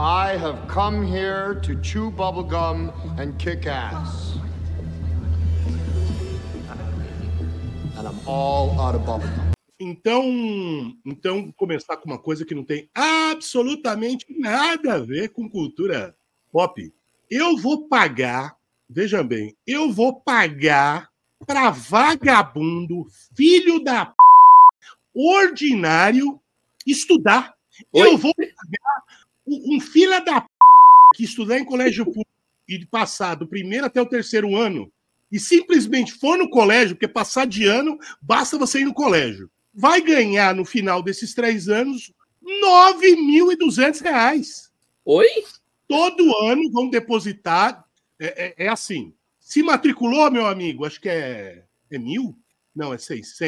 I have come here to chew bubblegum and kick ass. And I'm all out of bubblegum. Então, então começar com uma coisa que não tem absolutamente nada a ver com cultura pop. Eu vou pagar, vejam bem, eu vou pagar para vagabundo, filho da p... ordinário, estudar. Oi? Eu vou pagar um fila da p... que estudar em colégio público e passar do primeiro até o terceiro ano e simplesmente for no colégio, porque passar de ano, basta você ir no colégio. Vai ganhar no final desses três anos R$ 9.200. Oi? Todo ano vão depositar. É, é, é, assim. Se matriculou, meu amigo, acho que é. É mil? Não, é seis,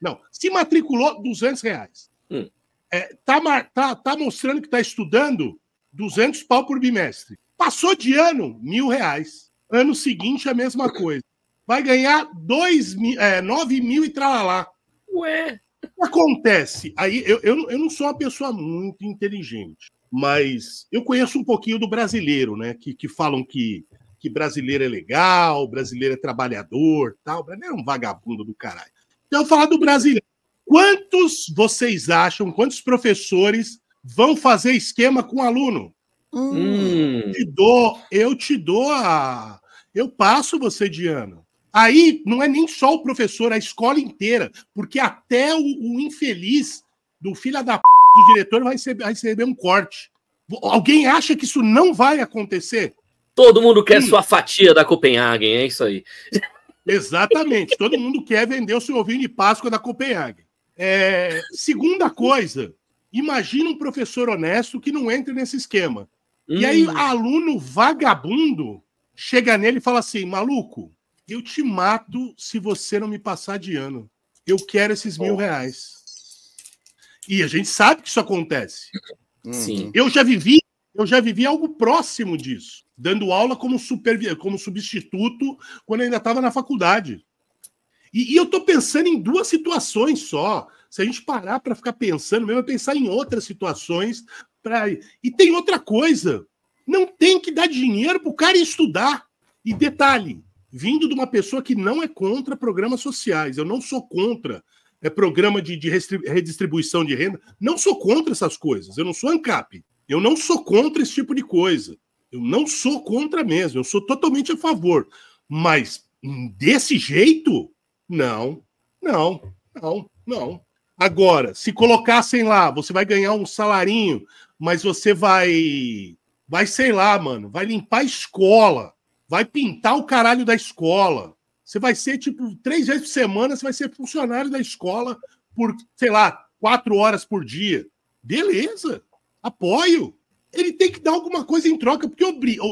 Não. Se matriculou, 200 reais. Hum é, tá, tá, tá mostrando que está estudando 200 pau por bimestre. Passou de ano, mil reais. Ano seguinte, a mesma coisa. Vai ganhar dois mil, é, 9 mil e tralalá. Ué? O que acontece? Aí, eu, eu, eu não sou uma pessoa muito inteligente, mas eu conheço um pouquinho do brasileiro, né? Que, que falam que, que brasileiro é legal, brasileiro é trabalhador, tal. O brasileiro é um vagabundo do caralho. Então, eu falar do brasileiro. Quantos vocês acham, quantos professores vão fazer esquema com aluno? Hum. Eu te dou, eu te dou a. Eu passo você de ano. Aí não é nem só o professor, a escola inteira, porque até o, o infeliz do filho da p... do diretor vai receber, vai receber um corte. Alguém acha que isso não vai acontecer? Todo mundo quer Sim. sua fatia da Copenhagen, é isso aí. Exatamente, todo mundo quer vender o seu ovinho de Páscoa da Copenhague. É, segunda coisa, imagina um professor honesto que não entra nesse esquema. Hum. E aí, hum. aluno vagabundo chega nele e fala assim: maluco, eu te mato se você não me passar de ano. Eu quero esses mil reais. E a gente sabe que isso acontece. Uhum. Sim. Eu já vivi, eu já vivi algo próximo disso, dando aula como, super, como substituto quando ainda estava na faculdade. E, e eu estou pensando em duas situações só. Se a gente parar para ficar pensando mesmo, pensar em outras situações. Pra... E tem outra coisa: não tem que dar dinheiro para o cara estudar. E detalhe, vindo de uma pessoa que não é contra programas sociais, eu não sou contra é, programa de, de redistribuição de renda, não sou contra essas coisas, eu não sou ANCAP, eu não sou contra esse tipo de coisa, eu não sou contra mesmo, eu sou totalmente a favor, mas hum, desse jeito, não, não, não, não. Agora, se colocassem lá, você vai ganhar um salarinho, mas você vai. Vai, sei lá, mano, vai limpar a escola, vai pintar o caralho da escola. Você vai ser, tipo, três vezes por semana, você vai ser funcionário da escola por, sei lá, quatro horas por dia. Beleza, apoio. Ele tem que dar alguma coisa em troca, porque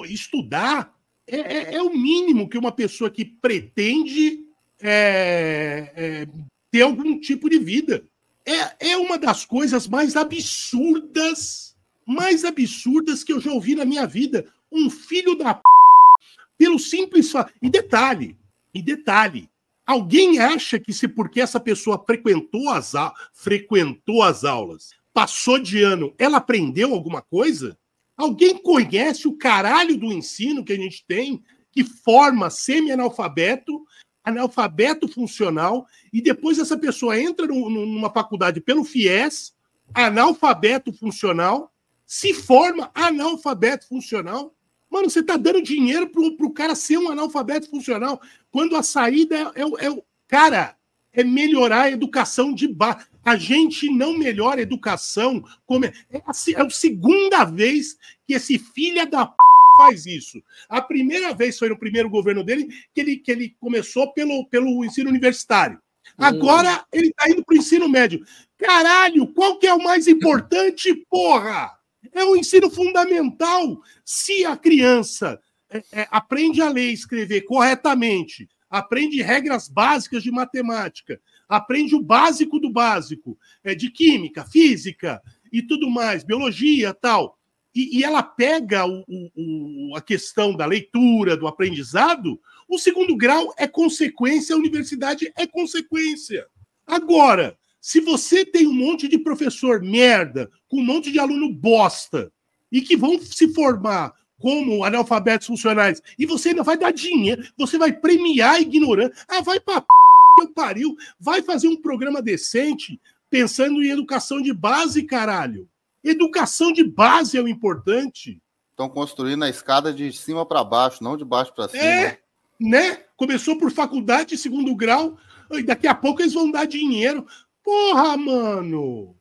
estudar é, é, é o mínimo que uma pessoa que pretende é, é, ter algum tipo de vida. É, é uma das coisas mais absurdas, mais absurdas que eu já ouvi na minha vida. Um filho da p... pelo simples fato. E detalhe, e detalhe. Alguém acha que se porque essa pessoa frequentou as, a... frequentou as aulas, passou de ano, ela aprendeu alguma coisa? Alguém conhece o caralho do ensino que a gente tem, que forma semi-analfabeto analfabeto funcional, e depois essa pessoa entra no, numa faculdade pelo FIES, analfabeto funcional, se forma analfabeto funcional. Mano, você tá dando dinheiro pro, pro cara ser um analfabeto funcional, quando a saída é, é, é Cara, é melhorar a educação de base. A gente não melhora a educação. Como é, é a, é a segunda vez que esse filho da p faz isso. A primeira vez foi no primeiro governo dele que ele, que ele começou pelo, pelo ensino universitário. Hum. Agora hum. ele está indo para o ensino médio. Caralho, qual que é o mais importante, porra? É o ensino fundamental. Se a criança é, é, aprende a ler e escrever corretamente, aprende regras básicas de matemática, aprende o básico do básico, é, de química, física e tudo mais, biologia tal e, e ela pega o, o, a questão da leitura, do aprendizado. O segundo grau é consequência, a universidade é consequência. Agora, se você tem um monte de professor merda, com um monte de aluno bosta, e que vão se formar como analfabetos funcionais, e você ainda vai dar dinheiro, você vai premiar a ignorância. Ah, vai pra p... que eu pariu, vai fazer um programa decente pensando em educação de base, caralho. Educação de base é o importante. Estão construindo a escada de cima para baixo, não de baixo para cima. É, né? Começou por faculdade de segundo grau, e daqui a pouco eles vão dar dinheiro. Porra, mano!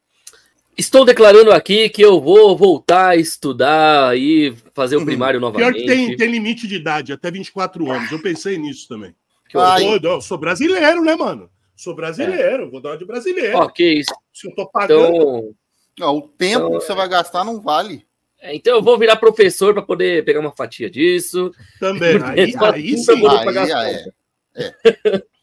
Estou declarando aqui que eu vou voltar a estudar e fazer o uhum. primário novamente. Pior que tem, tem limite de idade, até 24 anos. Eu pensei nisso também. Eu eu sou brasileiro, né, mano? Sou brasileiro, é. vou dar uma de brasileiro. Ok. Se eu tô pagando. Então... Não, o tempo então, que você vai gastar não vale. É, então eu vou virar professor para poder pegar uma fatia disso. Também. Aí, aí sim. Aí, aí, é. é.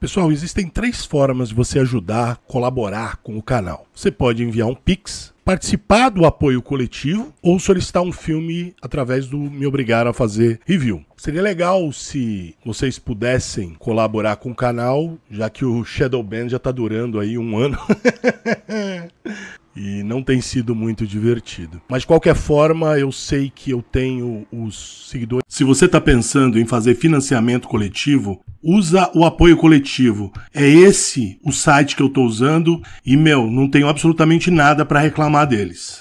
Pessoal, existem três formas de você ajudar, colaborar com o canal. Você pode enviar um Pix, participar do apoio coletivo ou solicitar um filme através do Me Obrigar a Fazer Review. Seria legal se vocês pudessem colaborar com o canal, já que o Shadow Band já está durando aí um ano. e não tem sido muito divertido. Mas de qualquer forma, eu sei que eu tenho os seguidores. Se você está pensando em fazer financiamento coletivo, usa o apoio coletivo. É esse o site que eu estou usando e meu, não tenho absolutamente nada para reclamar deles.